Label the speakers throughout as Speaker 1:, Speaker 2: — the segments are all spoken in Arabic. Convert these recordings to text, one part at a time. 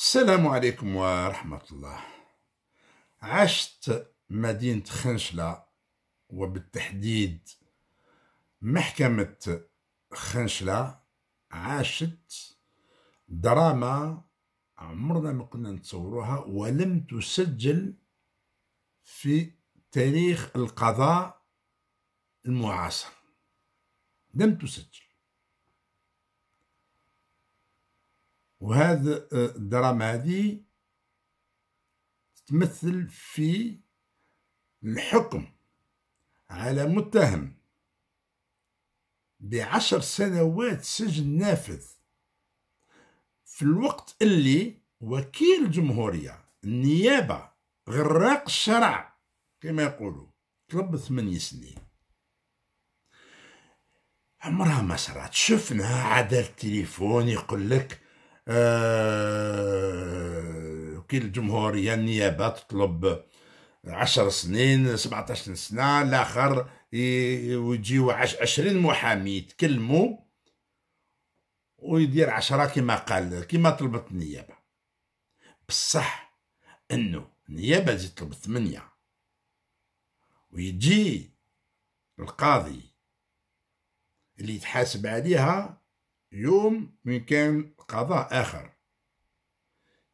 Speaker 1: السلام عليكم ورحمة الله عشت مدينة خنشلة وبالتحديد محكمة خنشلة عاشت دراما عمرنا ما كنا نتصوروها ولم تسجل في تاريخ القضاء المعاصر لم تسجل وهذا آه، الدراما هذه تمثل في الحكم على متهم بعشر سنوات سجن نافذ في الوقت اللي وكيل الجمهورية النيابة غراق الشرع كما يقولوا طلب ثمانية سنين عمرها ما صرات شفنا عدل تليفون يقول لك آه، وكيل الجمهورية النيابة تطلب عشر سنين سبعة سنة الآخر ويجيو عشرين محامي يتكلموا ويدير عشرة كما قال كما طلبت النيابة بصح أنه النيابة تجي تطلب ثمانية ويجي القاضي اللي يتحاسب عليها يوم من كان قضاء آخر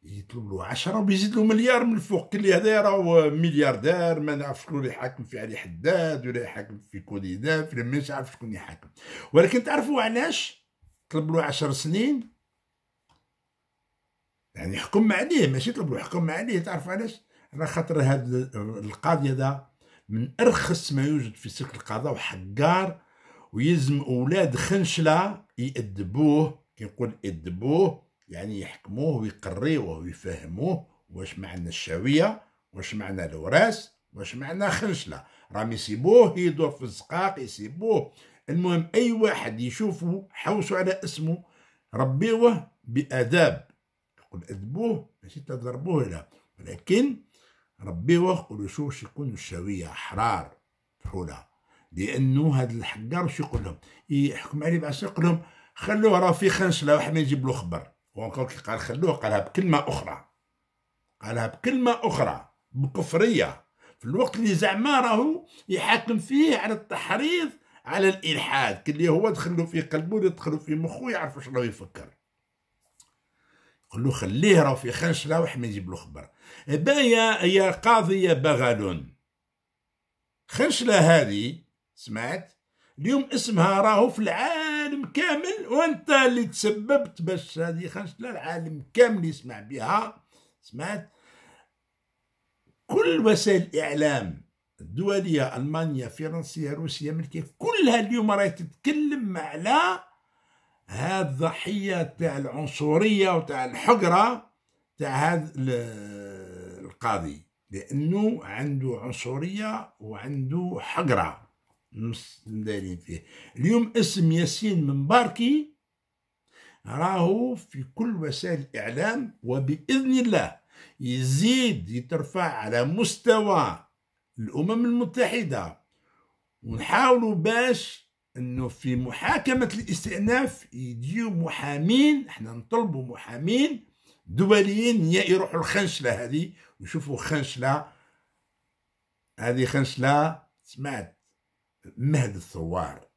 Speaker 1: يطلب له 10 وبيزيد له مليار من الفوق كل هذا راهو ملياردير ما نعرف شكون اللي حاكم في علي حداد ولا يحاكم في كوديدا في ما نعرف شكون حاكم ولكن تعرفوا علاش طلب له 10 سنين يعني حكم عليه ماشي طلب له حكم عليه تعرفوا علاش على خاطر هذا القاضي هذا من ارخص ما يوجد في سلك القضاء وحقار ويلزم اولاد خنشله يأدبوه كي نقول يأدبوه يعني يحكموه ويقريوه ويفهموه واش معنى الشاويه واش معنى الوراس واش معنى خنشله راهم يسيبوه يدور في الزقاق يسيبوه المهم اي واحد يشوفه حوسوا على اسمه ربيوه باداب يقول ادبوه ماشي تضربوه لا ولكن ربيوه قولوا شوف شكون الشاويه احرار فحوله لانه هاد الحكار واش يقول لهم يحكم عليه بعصا يقول لهم خلوه راه في خنشله واحد ما يجيب له خبر وانكور كي قال خلوه قالها بكلمه اخرى قالها بكلمه اخرى بكفريه في الوقت اللي زعما راهو يحاكم فيه على التحريض على الالحاد اللي هو دخلوا في قلبه اللي دخلوا في مخه يعرف واش راهو يفكر قال له خليه راه في خنشله ما يجيب له خبر بايا يا قاضي يا بغالون خنشله هذه سمعت اليوم اسمها راهو في العالم كامل وانت اللي تسببت باش هذه خنشله العالم كامل يسمع بها سمعت كل وسائل الاعلام الدوليه المانيا فرنسيه روسيا امريكيه كلها اليوم راهي تتكلم على هاد الضحيه تاع العنصريه وتاع الحقره تاع هاد القاضي لانه عنده عنصريه وعنده حقره مدارين فيه اليوم اسم ياسين من باركي راهو في كل وسائل الإعلام وبإذن الله يزيد يترفع على مستوى الأمم المتحدة ونحاولوا باش انه في محاكمة الاستئناف يجيو محامين احنا نطلبوا محامين دوليين يروحوا الخنشلة هذه ويشوفوا خنشلة هذه خنشلة سمعت مهد الثوار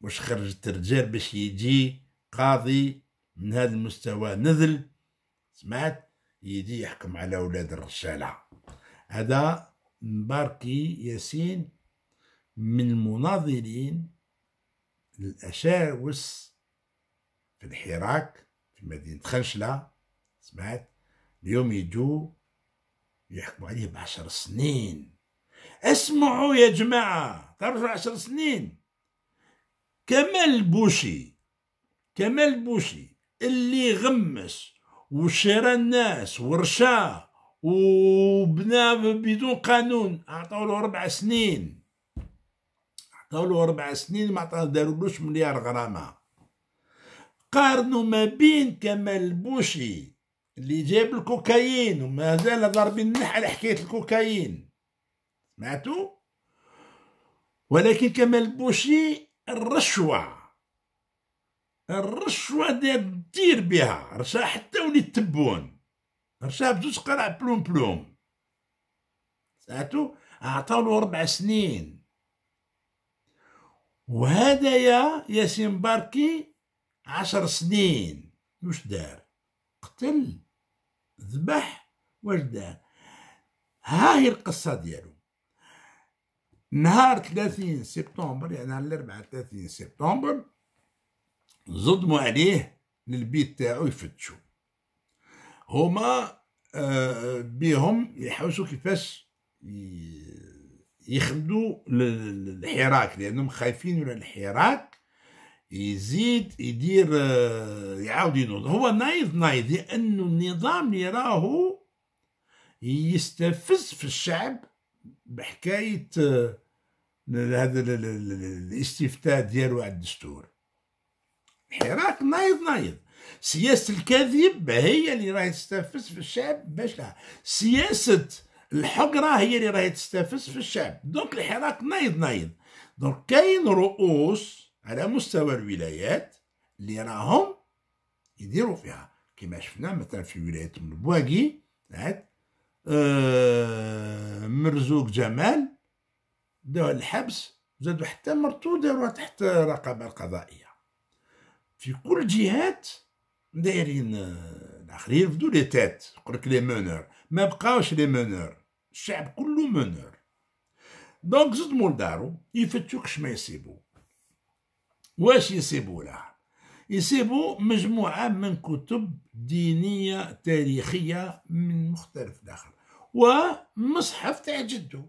Speaker 1: واش خرجت الرجال باش يجي قاضي من هذا المستوى نذل سمعت يجي يحكم على ولاد الرشالة هذا مباركي ياسين من المناضلين الأشاوس في الحراك في مدينة خنشلة سمعت اليوم يجو يحكم عليه بعشر سنين اسمعوا يا جماعه تعرفوا عشر سنين كمال البوشي كمال البوشي اللي غمس وشرى الناس ورشاه وبنا بدون قانون عطاو له ربع سنين عطاو له ربع سنين ما دارولوش مليار غرامه قارنوا ما بين كمال البوشي اللي جاب الكوكايين ومازال ضاربين النحل حكايه الكوكايين ماتوا ولكن كمال البوشي الرشوه الرشوه ديال دير بها رشا حتى وليد تبون رشا بزوج قرع بلوم بلوم ساعتو عطاولو ربع سنين وهدايا ياسين باركي عشر سنين واش دار قتل ذبح واش دار ها هي القصه ديالو نهار 30 سبتمبر يعني نهار الاربعاء 30 سبتمبر زدموا عليه للبيت تاعو يفتشوا هما بهم آه، بيهم يحوسوا كيفاش يخدوا الحراك لانهم خايفين من الحراك يزيد يدير آه، يعاود ينوض هو نايض نايض لانه النظام اللي راهو يستفز في الشعب بحكايه آه، هذا الاستفتاء ديالو على الدستور حراك نايض نايض سياسه الكذب هي اللي راهي تستفز في الشعب باش لا سياسه الحقره هي اللي راهي تستفز في الشعب دونك الحراك نايض نايض دونك كاين رؤوس على مستوى الولايات اللي راهم يديروا فيها كما شفنا مثلا في ولايه من بواقي آه مرزوق جمال داو الحبس زادو حتى مرتو داروها تحت رقابه القضائيه في كل جهات دايرين آه، الاخرين فدو لي تات يقولك لي مونور ما بقاوش لي مونور الشعب كله مونور دونك زد مول دارو يفتشوكش ما يسيبو واش يسيبو لا يسيبو مجموعه من كتب دينيه تاريخيه من مختلف داخل ومصحف تاع جدو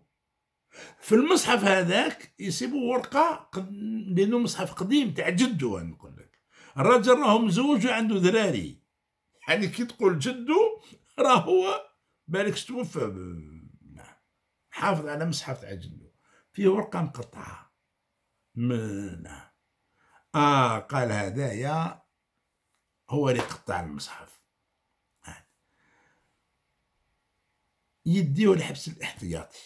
Speaker 1: في المصحف هذاك يسيبوا ورقه قد... لانه مصحف قديم تاع جدو انا نقول لك الراجل راهو مزوج وعنده ذراري يعني كي تقول جدو راه هو بالك توفى نعم، حافظ على مصحف تاع جدو في ورقه مقطعه من نعم. اه قال هذايا هو اللي قطع المصحف يديو الحبس الاحتياطي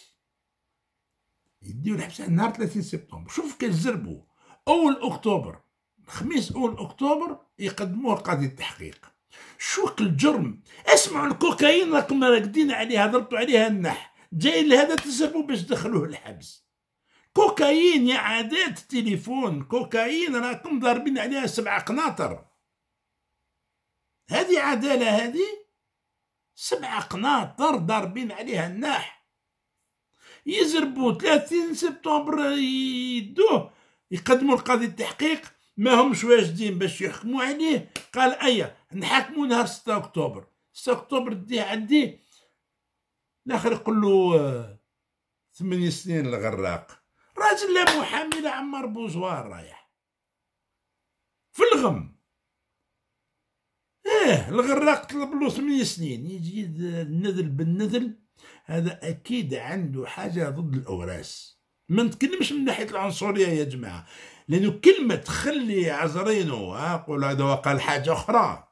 Speaker 1: يديو الحبس نهار 30 سبتمبر شوف كيجربوا اول اكتوبر الخميس اول اكتوبر يقدموه القاضي التحقيق شوك الجرم اسمعوا الكوكايين راكم راقدين عليها ضربتوا عليها النح جايين لهذا تجربوا باش دخلوه الحبس كوكايين يا عادات التليفون كوكايين راكم ضاربين عليها سبع قناطر هذه عداله هذه سبعة قناطر ضاربين عليها الناح يزربوا 30 سبتمبر يدوه يقدموا القاضي التحقيق ما همش واجدين باش يحكموا عليه قال ايا نحكموا نهار 6 اكتوبر 6 اكتوبر ديه عندي الاخر يقول له آه، ثمانية سنين الغراق راجل لا محامي لا عمار بوزوار رايح في الغم اه الغراق طلب له ثمانية سنين يجي النذل بالنذل هذا اكيد عنده حاجه ضد الاوراس ما نتكلمش من ناحيه العنصريه يا جماعه لانه كلمه خلي عزرينو ها قول هذا وقال حاجه اخرى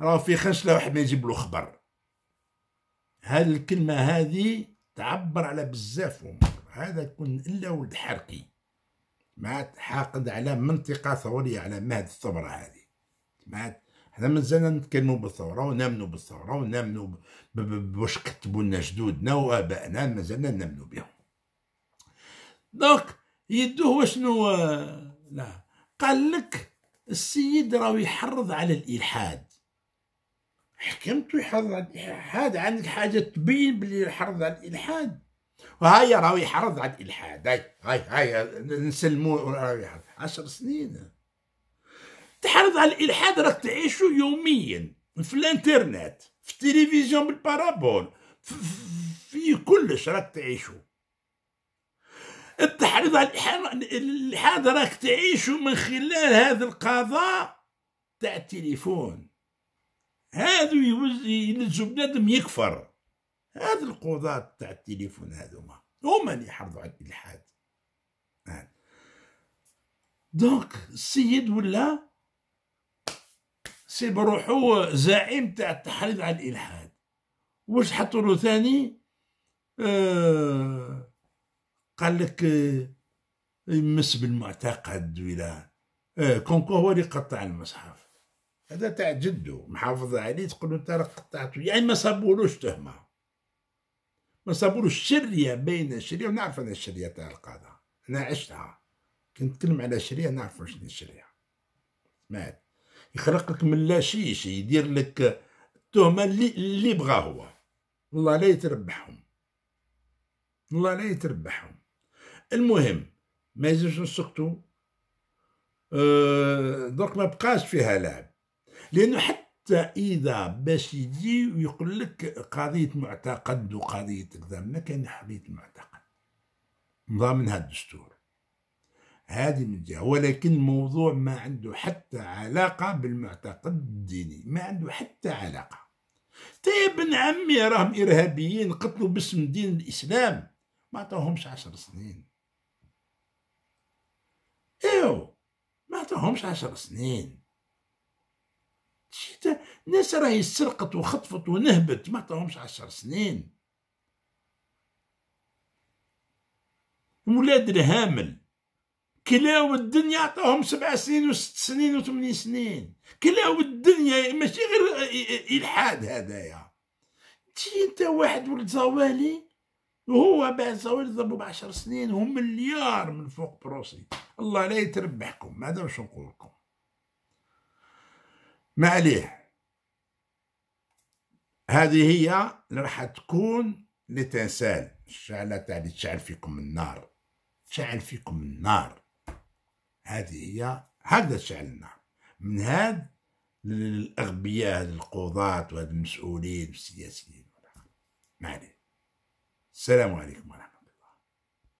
Speaker 1: راه في خشله واحد ما يجيب له خبر هذه الكلمه هذه تعبر على بزاف امور هذا يكون الا ولد حركي ما حاقد على منطقه ثوريه على مهد الثوره هذه مات حنا مازلنا نتكلموا بالثوره ونامنوا بالثوره ونامنوا بواش كتبوا لنا جدودنا وابائنا مازلنا نامنوا بهم دونك يدوه شنو آه، لا قال لك السيد راهو يحرض على الالحاد حكمت يحرض على الالحاد عندك حاجه تبين بلي يحرض على الالحاد وهاي راهو يحرض على الالحاد هاي هاي هاي نسلموا راهو يحرض عشر سنين تحرض على الالحاد راك تعيشه يوميا في الانترنت في التلفزيون بالبارابول في, في كلش راك تعيشو التحريض على الالحاد راك تعيشو من خلال هذا القضاء تاع التليفون هذا يلزم بنادم يكفر هذا القضاة تاع التليفون هذوما هما اللي يحرضوا على الالحاد آه. دونك السيد ولا سي بروحو زعيم تاع التحريض على الالحاد واش حطوا له ثاني آه قال لك آه يمس بالمعتقد ولا آه كونكو هو اللي قطع المصحف هذا تاع جدو محافظ عليه تقول انت راك قطعته يعني ما صابولوش تهمه ما صابولوش الشريه بين الشريه ونعرف انا الشريه تاع القاده انا عشتها كنت نتكلم على الشريه نعرف واش الشريه مات يخرق لك من لا شيء يدير لك التهمه اللي اللي بغا هو الله لا يتربحهم الله لا يتربحهم المهم ما يجوش نسقطوا أه درك ما بقاش فيها لعب لانه حتى اذا باش يجي ويقول لك قضيه معتقد وقضيه كذا ما كان حريه نظام من هذا الدستور هذه من جهة ولكن الموضوع ما عنده حتى علاقة بالمعتقد الديني ما عنده حتى علاقة طيب ابن عمي راهم إرهابيين قتلوا باسم دين الإسلام ما عطاهمش عشر سنين ايو ما عطاهمش عشر سنين شتا ناس راهي سرقت وخطفت ونهبت ما عطاهمش عشر سنين ولاد الهامل كلاو الدنيا عطاهم سبع سنين وست سنين وثمان سنين كلاو الدنيا ماشي غير الحاد هذايا تجي انت واحد ولد زوالي وهو بعد زوالي ضربوا بعشر سنين هم مليار من فوق بروسي الله لا يتربحكم ماذا واش نقول لكم ما عليه هذه هي اللي راح تكون لتنسال تنسال الشعله تاع اللي تشعل فيكم النار تشعل فيكم النار هذه هي هكذا شعلنا نعم. من هاد الاغبياء هاد القضاة وهاد المسؤولين السياسيين نعم. ما السلام عليكم ورحمة